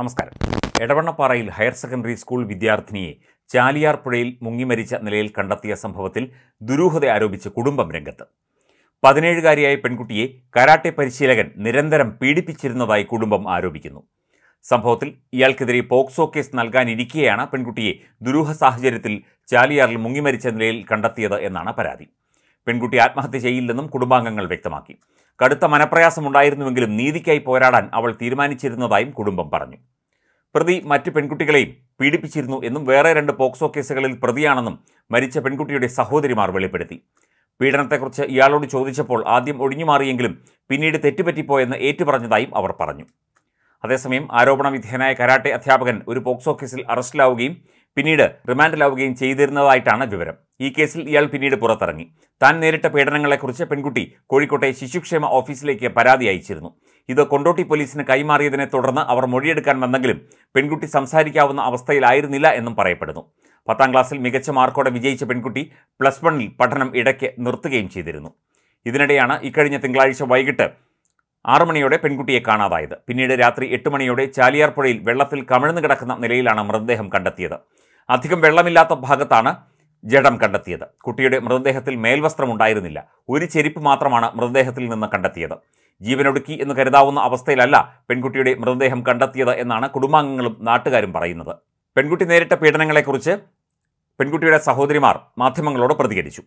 നമസ്കാരം എടവണ്ണപ്പാറയിൽ higher secondary school വിദ്യാർത്ഥിനിയെ ചാലിയാർ പുഴയിൽ മുങ്ങിമരിച്ച നിലയിൽ കണ്ടെത്തിയ സംഭവത്തിൽ ദുരൂഹത ആരോപിച്ച് കുടുംബം രംഗത്ത് പതിനേഴുകാരിയായ പെൺകുട്ടിയെ കരാട്ടെ പരിശീലകൻ നിരന്തരം പീഡിപ്പിച്ചിരുന്നതായി കുടുംബം ആരോപിക്കുന്നു സംഭവത്തിൽ ഇയാൾക്കെതിരെ പോക്സോ കേസ് നൽകാനിരിക്കെയാണ് പെൺകുട്ടിയെ ദുരൂഹ സാഹചര്യത്തിൽ ചാലിയാറിൽ മുങ്ങിമരിച്ച നിലയിൽ കണ്ടെത്തിയത് എന്നാണ് പരാതി പെൺകുട്ടി ആത്മഹത്യ ചെയ്യില്ലെന്നും കുടുംബാംഗങ്ങൾ വ്യക്തമാക്കി കടുത്ത മനപ്രയാസമുണ്ടായിരുന്നുവെങ്കിലും നീതിക്കായി പോരാടാൻ അവൾ തീരുമാനിച്ചിരുന്നതായും കുടുംബം പറഞ്ഞു പ്രതി മറ്റ് പെൺകുട്ടികളെയും പീഡിപ്പിച്ചിരുന്നു എന്നും വേറെ രണ്ട് പോക്സോ കേസുകളിൽ പ്രതിയാണെന്നും മരിച്ച പെൺകുട്ടിയുടെ സഹോദരിമാർ വെളിപ്പെടുത്തി പീഡനത്തെക്കുറിച്ച് ഇയാളോട് ചോദിച്ചപ്പോൾ ആദ്യം ഒഴിഞ്ഞുമാറിയെങ്കിലും പിന്നീട് തെറ്റുപറ്റിപ്പോയെന്ന് ഏറ്റുപറഞ്ഞതായും അവർ പറഞ്ഞു അതേസമയം ആരോപണ വിധേയനായ കരാട്ടെ അധ്യാപകൻ ഒരു പോക്സോ കേസിൽ അറസ്റ്റിലാവുകയും പിന്നീട് റിമാൻഡിലാവുകയും ചെയ്തിരുന്നതായിട്ടാണ് വിവരം ഈ കേസിൽ ഇയാൾ പിന്നീട് പുറത്തിറങ്ങി താൻ നേരിട്ട പീഡനങ്ങളെക്കുറിച്ച് പെൺകുട്ടി കോഴിക്കോട്ടെ ശിശുക്ഷേമ ഓഫീസിലേക്ക് പരാതി അയച്ചിരുന്നു ഇത് കൊണ്ടോട്ടി പോലീസിന് കൈമാറിയതിനെ തുടർന്ന് അവർ മൊഴിയെടുക്കാൻ വന്നെങ്കിലും പെൺകുട്ടി സംസാരിക്കാവുന്ന അവസ്ഥയിലായിരുന്നില്ല എന്നും പറയപ്പെടുന്നു പത്താം ക്ലാസ്സിൽ മികച്ച മാർക്കോടെ വിജയിച്ച പെൺകുട്ടി പ്ലസ് വണ്ണിൽ പഠനം ഇടയ്ക്ക് നിർത്തുകയും ചെയ്തിരുന്നു ഇതിനിടെയാണ് ഇക്കഴിഞ്ഞ തിങ്കളാഴ്ച വൈകിട്ട് ആറു മണിയോടെ പെൺകുട്ടിയെ കാണാതായത് പിന്നീട് രാത്രി എട്ട് മണിയോടെ ചാലിയാർപ്പുഴയിൽ വെള്ളത്തിൽ കമിഴ്ന്നു കിടക്കുന്ന നിലയിലാണ് മൃതദേഹം കണ്ടെത്തിയത് അധികം വെള്ളമില്ലാത്ത ഭാഗത്താണ് ജഡം കണ്ടെത്തിയത് കുട്ടിയുടെ മൃതദേഹത്തിൽ മേൽവസ്ത്രമുണ്ടായിരുന്നില്ല ഒരു ചെരിപ്പ് മാത്രമാണ് മൃതദേഹത്തിൽ നിന്ന് കണ്ടെത്തിയത് ജീവനൊടുക്കി എന്ന് കരുതാവുന്ന അവസ്ഥയിലല്ല പെൺകുട്ടിയുടെ മൃതദേഹം കണ്ടെത്തിയത് എന്നാണ് കുടുംബാംഗങ്ങളും നാട്ടുകാരും പറയുന്നത് പെൺകുട്ടി നേരിട്ട പീഡനങ്ങളെക്കുറിച്ച് പെൺകുട്ടിയുടെ സഹോദരിമാർ മാധ്യമങ്ങളോട് പ്രതികരിച്ചു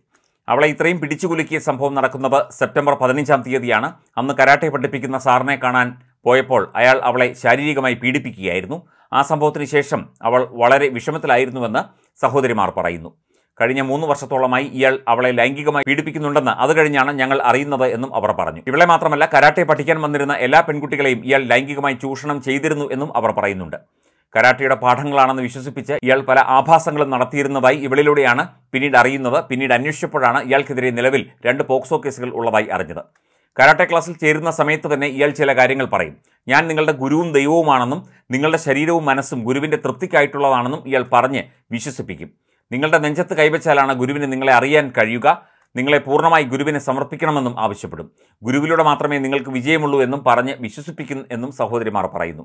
അവളെ ഇത്രയും പിടിച്ചു കുലുക്കിയ സംഭവം നടക്കുന്നത് സെപ്റ്റംബർ പതിനഞ്ചാം തീയതിയാണ് അന്ന് കരാട്ടെ പഠിപ്പിക്കുന്ന സാറിനെ കാണാൻ പോയപ്പോൾ അയാൾ അവളെ ശാരീരികമായി പീഡിപ്പിക്കുകയായിരുന്നു ആ സംഭവത്തിന് ശേഷം അവൾ വളരെ വിഷമത്തിലായിരുന്നുവെന്ന് സഹോദരിമാർ പറയുന്നു കഴിഞ്ഞ മൂന്ന് വർഷത്തോളമായി ഇയാൾ അവളെ ലൈംഗികമായി പീഡിപ്പിക്കുന്നുണ്ടെന്ന് അത് കഴിഞ്ഞാണ് ഞങ്ങൾ അറിയുന്നത് എന്നും അവർ പറഞ്ഞു ഇവളെ മാത്രമല്ല കരാട്ടെ പഠിക്കാൻ വന്നിരുന്ന എല്ലാ പെൺകുട്ടികളെയും ഇയാൾ ലൈംഗികമായി ചൂഷണം ചെയ്തിരുന്നു എന്നും അവർ പറയുന്നുണ്ട് കരാട്ടിയുടെ പാഠങ്ങളാണെന്ന് വിശ്വസിപ്പിച്ച് ഇയാൾ പല ആഭാസങ്ങളും നടത്തിയിരുന്നതായി ഇവളിലൂടെയാണ് പിന്നീട് അറിയുന്നത് പിന്നീട് അന്വേഷിച്ചപ്പോഴാണ് ഇയാൾക്കെതിരെ നിലവിൽ രണ്ട് പോക്സോ കേസുകൾ ഉള്ളതായി അറിഞ്ഞത് കരാട്ടെ ക്ലാസ്സിൽ ചേരുന്ന സമയത്ത് തന്നെ ഇയാൾ ചില കാര്യങ്ങൾ പറയും ഞാൻ നിങ്ങളുടെ ഗുരുവും ദൈവവുമാണെന്നും നിങ്ങളുടെ ശരീരവും മനസ്സും ഗുരുവിൻ്റെ തൃപ്തിക്കായിട്ടുള്ളതാണെന്നും ഇയാൾ പറഞ്ഞ് വിശ്വസിപ്പിക്കും നിങ്ങളുടെ നെഞ്ചത്ത് കൈവച്ചാലാണ് ഗുരുവിന് നിങ്ങളെ അറിയാൻ കഴിയുക നിങ്ങളെ പൂർണ്ണമായി ഗുരുവിനെ സമർപ്പിക്കണമെന്നും ആവശ്യപ്പെടും ഗുരുവിലൂടെ മാത്രമേ നിങ്ങൾക്ക് വിജയമുള്ളൂ എന്നും പറഞ്ഞ് വിശ്വസിപ്പിക്കുന്നു എന്നും സഹോദരിമാർ പറയുന്നു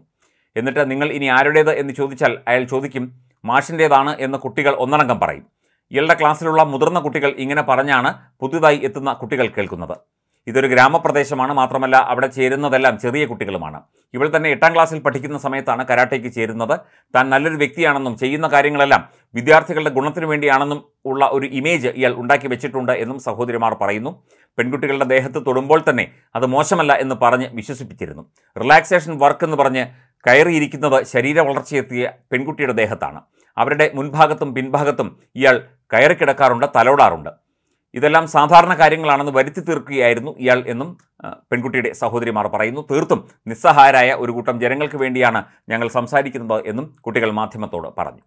എന്നിട്ട് നിങ്ങൾ ഇനി ആരുടേത് എന്ന് ചോദിച്ചാൽ അയാൾ ചോദിക്കും മാഷിൻ്റേതാണ് എന്ന് കുട്ടികൾ ഒന്നടങ്കം പറയും ഇയാളുടെ ക്ലാസ്സിലുള്ള മുതിർന്ന കുട്ടികൾ ഇങ്ങനെ പറഞ്ഞാണ് പുതുതായി എത്തുന്ന കുട്ടികൾ കേൾക്കുന്നത് ഇതൊരു ഗ്രാമപ്രദേശമാണ് മാത്രമല്ല അവിടെ ചേരുന്നതെല്ലാം ചെറിയ കുട്ടികളുമാണ് ഇവൾ തന്നെ എട്ടാം ക്ലാസ്സിൽ പഠിക്കുന്ന സമയത്താണ് കരാട്ടയ്ക്ക് ചേരുന്നത് താൻ നല്ലൊരു വ്യക്തിയാണെന്നും ചെയ്യുന്ന കാര്യങ്ങളെല്ലാം വിദ്യാർത്ഥികളുടെ ഗുണത്തിനു വേണ്ടിയാണെന്നും ഉള്ള ഒരു ഇമേജ് ഇയാൾ ഉണ്ടാക്കി വെച്ചിട്ടുണ്ട് എന്നും സഹോദരിമാർ പറയുന്നു പെൺകുട്ടികളുടെ ദേഹത്ത് തൊടുമ്പോൾ തന്നെ അത് മോശമല്ല എന്ന് പറഞ്ഞ് വിശ്വസിപ്പിച്ചിരുന്നു റിലാക്സേഷൻ വർക്ക് എന്ന് പറഞ്ഞ് കയറിയിരിക്കുന്നത് ശരീര വളർച്ചയെത്തിയ പെൺകുട്ടിയുടെ ദേഹത്താണ് അവരുടെ മുൻഭാഗത്തും പിൻഭാഗത്തും ഇയാൾ കയറിക്കിടക്കാറുണ്ട് തലോടാറുണ്ട് ഇതെല്ലാം സാധാരണ കാര്യങ്ങളാണെന്ന് വരുത്തി തീർക്കുകയായിരുന്നു ഇയാൾ എന്നും പെൺകുട്ടിയുടെ സഹോദരിമാർ പറയുന്നു തീർത്തും നിസ്സഹായരായ ഒരു കൂട്ടം ജനങ്ങൾക്ക് വേണ്ടിയാണ് ഞങ്ങൾ സംസാരിക്കുന്നത് എന്നും കുട്ടികൾ മാധ്യമത്തോട് പറഞ്ഞു